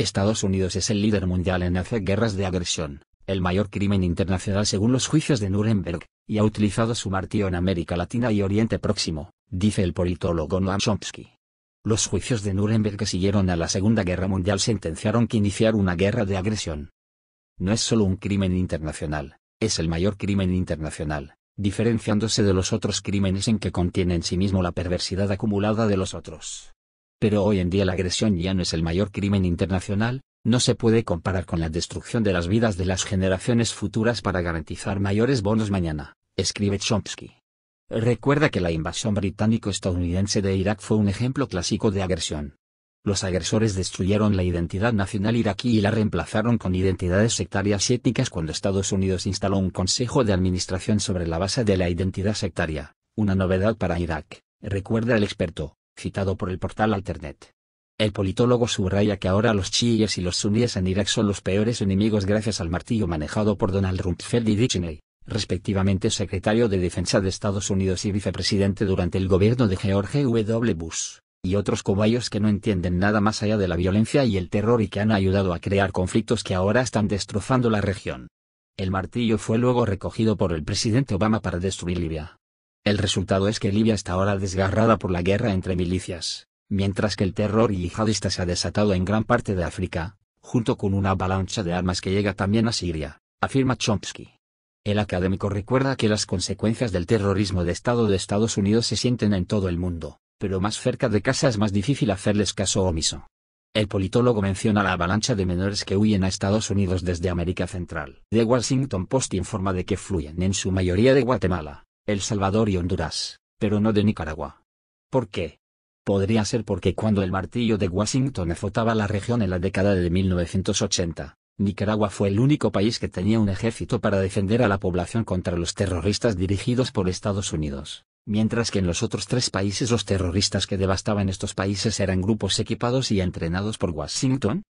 Estados Unidos es el líder mundial en hacer guerras de agresión, el mayor crimen internacional según los juicios de Nuremberg, y ha utilizado su martillo en América Latina y Oriente Próximo, dice el politólogo Noam Chomsky. Los juicios de Nuremberg que siguieron a la Segunda Guerra Mundial sentenciaron que iniciar una guerra de agresión no es solo un crimen internacional, es el mayor crimen internacional, diferenciándose de los otros crímenes en que contiene en sí mismo la perversidad acumulada de los otros. Pero hoy en día la agresión ya no es el mayor crimen internacional, no se puede comparar con la destrucción de las vidas de las generaciones futuras para garantizar mayores bonos mañana, escribe Chomsky. Recuerda que la invasión británico-estadounidense de Irak fue un ejemplo clásico de agresión. Los agresores destruyeron la identidad nacional iraquí y la reemplazaron con identidades sectarias y étnicas cuando Estados Unidos instaló un consejo de administración sobre la base de la identidad sectaria, una novedad para Irak, recuerda el experto citado por el portal Alternet. El politólogo subraya que ahora los chiíes y los suníes en Irak son los peores enemigos gracias al martillo manejado por Donald Rumsfeld y Dick respectivamente secretario de Defensa de Estados Unidos y vicepresidente durante el gobierno de George W. Bush, y otros ellos que no entienden nada más allá de la violencia y el terror y que han ayudado a crear conflictos que ahora están destrozando la región. El martillo fue luego recogido por el presidente Obama para destruir Libia. El resultado es que Libia está ahora desgarrada por la guerra entre milicias, mientras que el terror yihadista se ha desatado en gran parte de África, junto con una avalancha de armas que llega también a Siria, afirma Chomsky. El académico recuerda que las consecuencias del terrorismo de Estado de Estados Unidos se sienten en todo el mundo, pero más cerca de casa es más difícil hacerles caso omiso. El politólogo menciona la avalancha de menores que huyen a Estados Unidos desde América Central. The Washington Post informa de que fluyen en su mayoría de Guatemala, el Salvador y Honduras, pero no de Nicaragua. ¿Por qué? Podría ser porque cuando el martillo de Washington azotaba la región en la década de 1980, Nicaragua fue el único país que tenía un ejército para defender a la población contra los terroristas dirigidos por Estados Unidos, mientras que en los otros tres países los terroristas que devastaban estos países eran grupos equipados y entrenados por Washington,